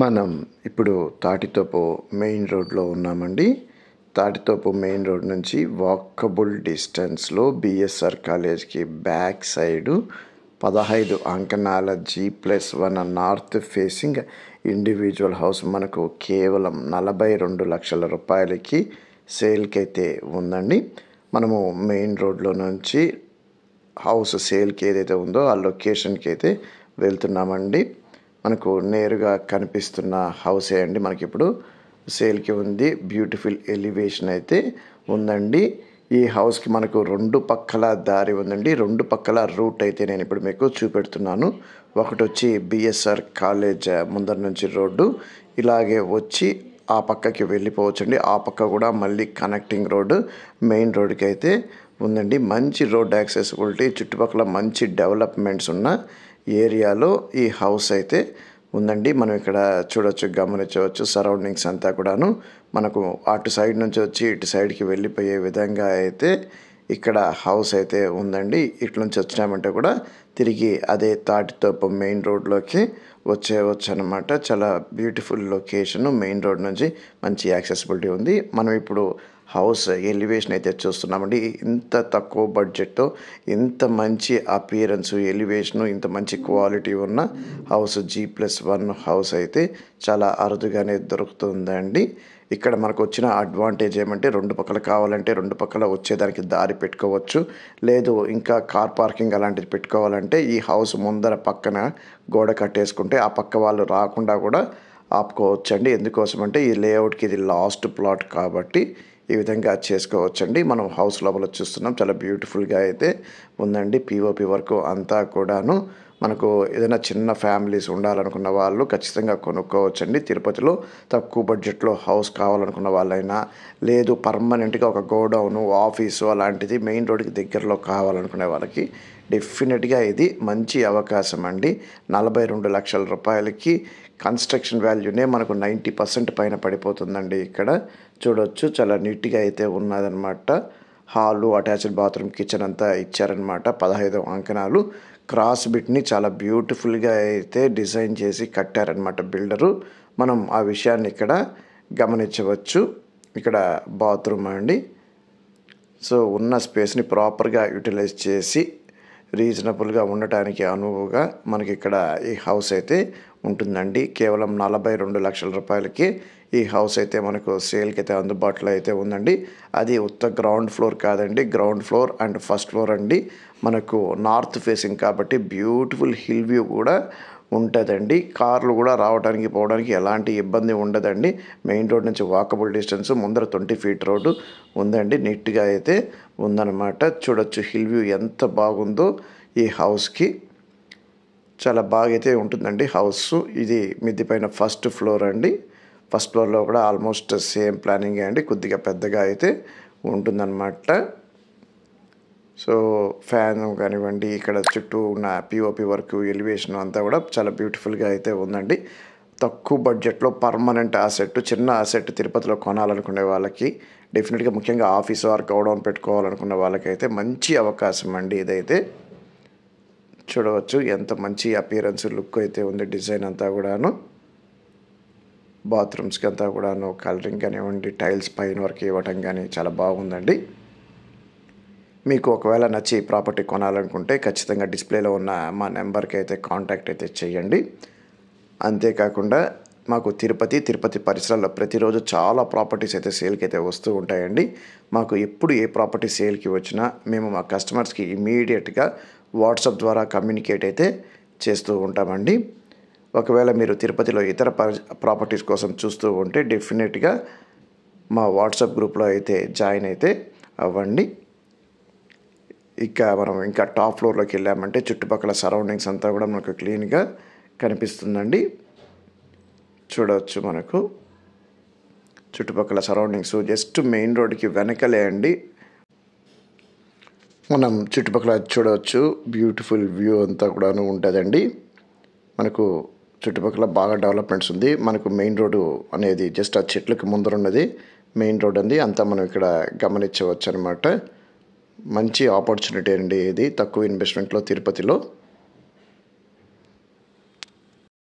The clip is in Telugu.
మనం ఇప్పుడు తాటితోపు మెయిన్ రోడ్లో ఉన్నామండి తాటితోపు మెయిన్ రోడ్ నుంచి వాకబుల్ డిస్టెన్స్లో బిఎస్ఆర్ కాలేజ్కి బ్యాక్ సైడు పదహైదు అంకణాల G plus one north facing individual house మనకు కేవలం నలభై రెండు లక్షల రూపాయలకి సేల్కి అయితే ఉందండి మనము మెయిన్ రోడ్లో నుంచి హౌస్ సేల్కి ఏదైతే ఉందో ఆ లొకేషన్కి అయితే వెళ్తున్నామండి మనకు నేరుగా కనిపిస్తున్న హౌస్ అండి మనకి ఇప్పుడు సేల్కి ఉంది బ్యూటిఫుల్ ఎలివేషన్ అయితే ఉందండి ఈ హౌస్కి మనకు రెండు పక్కల దారి ఉందండి రెండు పక్కల రూట్ అయితే నేను ఇప్పుడు మీకు చూపెడుతున్నాను ఒకటి వచ్చి బిఎస్ఆర్ కాలేజ్ ముందర నుంచి రోడ్డు ఇలాగే వచ్చి ఆ పక్కకి వెళ్ళిపోవచ్చండి ఆ పక్క కూడా మళ్ళీ కనెక్టింగ్ రోడ్డు మెయిన్ రోడ్కి అయితే ఉందండి మంచి రోడ్ యాక్సెసిబిలిటీ చుట్టుపక్కల మంచి డెవలప్మెంట్స్ ఉన్న ఏరియాలో ఈ హౌస్ అయితే ఉందండి మనం ఇక్కడ చూడొచ్చు గమనించవచ్చు సరౌండింగ్స్ అంతా కూడాను మనకు అటు సైడ్ నుంచి వచ్చి ఇటు సైడ్కి వెళ్ళిపోయే విధంగా అయితే ఇక్కడ హౌస్ అయితే ఉందండి ఇటు నుంచి వచ్చినామంటే కూడా తిరిగి అదే తాటితోపు మెయిన్ రోడ్లోకి వచ్చేయవచ్చు అనమాట చాలా బ్యూటిఫుల్ లొకేషన్ మెయిన్ రోడ్ నుంచి మంచి యాక్సెసిబిలిటీ ఉంది మనం ఇప్పుడు హౌస్ ఎలివేషన్ అయితే చూస్తున్నామండి ఇంత తక్కువ బడ్జెట్తో ఇంత మంచి అపియరెన్స్ ఎలివేషను ఇంత మంచి క్వాలిటీ ఉన్న house G plus one house అయితే చాలా అరుదుగానే దొరుకుతుందండి ఇక్కడ మనకు వచ్చిన అడ్వాంటేజ్ ఏమంటే రెండు పక్కల కావాలంటే రెండు పక్కల వచ్చేదానికి దారి పెట్టుకోవచ్చు లేదు ఇంకా కార్ పార్కింగ్ అలాంటిది పెట్టుకోవాలంటే ఈ హౌస్ ముందర పక్కన గోడ కట్టేసుకుంటే ఆ పక్క వాళ్ళు రాకుండా కూడా ఆపుకోవచ్చండి ఎందుకోసమంటే ఈ లేఅవుట్కి ఇది లాస్ట్ ప్లాట్ కాబట్టి ఈ విధంగా చేసుకోవచ్చండి మనం హౌస్ లోపల చూస్తున్నాం చాలా బ్యూటిఫుల్గా అయితే ఉందండి పీఓపి వరకు అంతా కూడాను మనకు ఏదైనా చిన్న ఫ్యామిలీస్ ఉండాలనుకున్న వాళ్ళు ఖచ్చితంగా కొనుక్కోవచ్చండి తిరుపతిలో తక్కువ బడ్జెట్లో హౌస్ కావాలనుకున్న వాళ్ళైనా లేదు పర్మనెంట్గా ఒక గోడౌను ఆఫీసు అలాంటిది మెయిన్ రోడ్కి దగ్గరలో కావాలనుకునే వాళ్ళకి డెఫినెట్గా ఇది మంచి అవకాశం అండి నలభై రెండు లక్షల రూపాయలకి కన్స్ట్రక్షన్ వాల్యూనే మనకు నైంటీ పర్సెంట్ పైన పడిపోతుందండి ఇక్కడ చూడవచ్చు చాలా నీట్గా అయితే ఉన్నదనమాట హాలు అటాచ్డ్ బాత్రూమ్ కిచెన్ అంతా ఇచ్చారనమాట పదహైదు అంకణాలు క్రాస్ బిట్ని చాలా బ్యూటిఫుల్గా అయితే డిజైన్ చేసి కట్టారనమాట బిల్డరు మనం ఆ విషయాన్ని ఇక్కడ గమనించవచ్చు ఇక్కడ బాత్రూమ్ అండి సో ఉన్న స్పేస్ని ప్రాపర్గా యూటిలైజ్ చేసి రీజనబుల్గా ఉండటానికి అనువుగా మనకి ఇక్కడ ఈ హౌస్ అయితే ఉంటుందండి కేవలం నలభై రెండు లక్షల రూపాయలకి ఈ హౌస్ అయితే మనకు సేల్కి అయితే అందుబాటులో అయితే ఉందండి అది ఉత్త గ్రౌండ్ ఫ్లోర్ కాదండి ground floor and first floor అండి మనకు నార్త్ ఫేసింగ్ కాబట్టి బ్యూటిఫుల్ హిల్ వ్యూ కూడా ఉంటుందండి కార్లు కూడా రావడానికి పోవడానికి ఎలాంటి ఇబ్బంది ఉండదండి మెయిన్ రోడ్ నుంచి వాకబుల్ డిస్టెన్స్ ముందర ట్వంటీ ఫీట్ రోడ్డు ఉందండి నీట్గా అయితే ఉందన్నమాట చూడొచ్చు హిల్ వ్యూ ఎంత బాగుందో ఈ హౌస్కి చాలా బాగా అయితే ఉంటుందండి హౌస్ ఇది మిద్ది పైన ఫస్ట్ ఫ్లోర్ అండి ఫస్ట్ ఫ్లోర్లో కూడా ఆల్మోస్ట్ సేమ్ ప్లానింగ్ అండి కొద్దిగా పెద్దగా అయితే ఉంటుందన్నమాట సో ఫ్యాన్ కానివ్వండి ఇక్కడ చుట్టూ ఉన్న పిఓపి వర్క్ ఎలివేషన్ అంతా కూడా చాలా బ్యూటిఫుల్గా అయితే ఉందండి తక్కువ బడ్జెట్లో పర్మనెంట్ అసెట్ చిన్న అసెట్ తిరుపతిలో కొనాలనుకునే వాళ్ళకి డెఫినెట్గా ముఖ్యంగా ఆఫీస్ ఆర్ గౌడౌన్ పెట్టుకోవాలనుకున్న వాళ్ళకైతే మంచి అవకాశం అండి ఇదైతే చూడవచ్చు ఎంత మంచి అపియరెన్స్ లుక్ అయితే ఉంది డిజైన్ అంతా కూడాను బాత్రూమ్స్కి అంతా కూడాను కలరింగ్ కానివ్వండి టైల్స్ పైన వర్క్ ఇవ్వటం కానీ చాలా బాగుందండి మీకు ఒకవేళ నచ్చి ప్రాపర్టీ కొనాలనుకుంటే ఖచ్చితంగా డిస్ప్లేలో ఉన్న మా నెంబర్కి అయితే కాంటాక్ట్ అయితే చేయండి అంతేకాకుండా మాకు తిరుపతి తిరుపతి పరిసరాల్లో ప్రతిరోజు చాలా ప్రాపర్టీస్ అయితే సేల్కి అయితే వస్తూ ఉంటాయండి మాకు ఎప్పుడు ఏ ప్రాపర్టీ సేల్కి వచ్చినా మేము మా కస్టమర్స్కి ఇమీడియట్గా వాట్సాప్ ద్వారా కమ్యూనికేట్ అయితే చేస్తూ ఉంటామండి ఒకవేళ మీరు తిరుపతిలో ఇతర ప్రాపర్టీస్ కోసం చూస్తూ ఉంటే డెఫినెట్గా మా వాట్సాప్ గ్రూప్లో అయితే జాయిన్ అయితే అవ్వండి ఇక మనం ఇంకా టాప్ ఫ్లోర్లోకి వెళ్ళామంటే చుట్టుపక్కల సరౌండింగ్స్ అంతా కూడా మనకు క్లీన్గా కనిపిస్తుందండి చూడవచ్చు మనకు చుట్టుపక్కల సరౌండింగ్స్ జస్ట్ మెయిన్ రోడ్కి వెనకలే అండి మనం చుట్టుపక్కల చూడవచ్చు బ్యూటిఫుల్ వ్యూ అంతా కూడాను ఉంటుందండి మనకు చుట్టుపక్కల బాగా డెవలప్మెంట్స్ ఉంది మనకు మెయిన్ రోడ్డు అనేది జస్ట్ ఆ చెట్లకు ముందర ఉన్నది మెయిన్ రోడ్ ఉంది అంతా మనం ఇక్కడ గమనించవచ్చు అనమాట మంచి ఆపర్చునిటీ అండి ఇది తక్కువ ఇన్వెస్ట్మెంట్లో తిరుపతిలో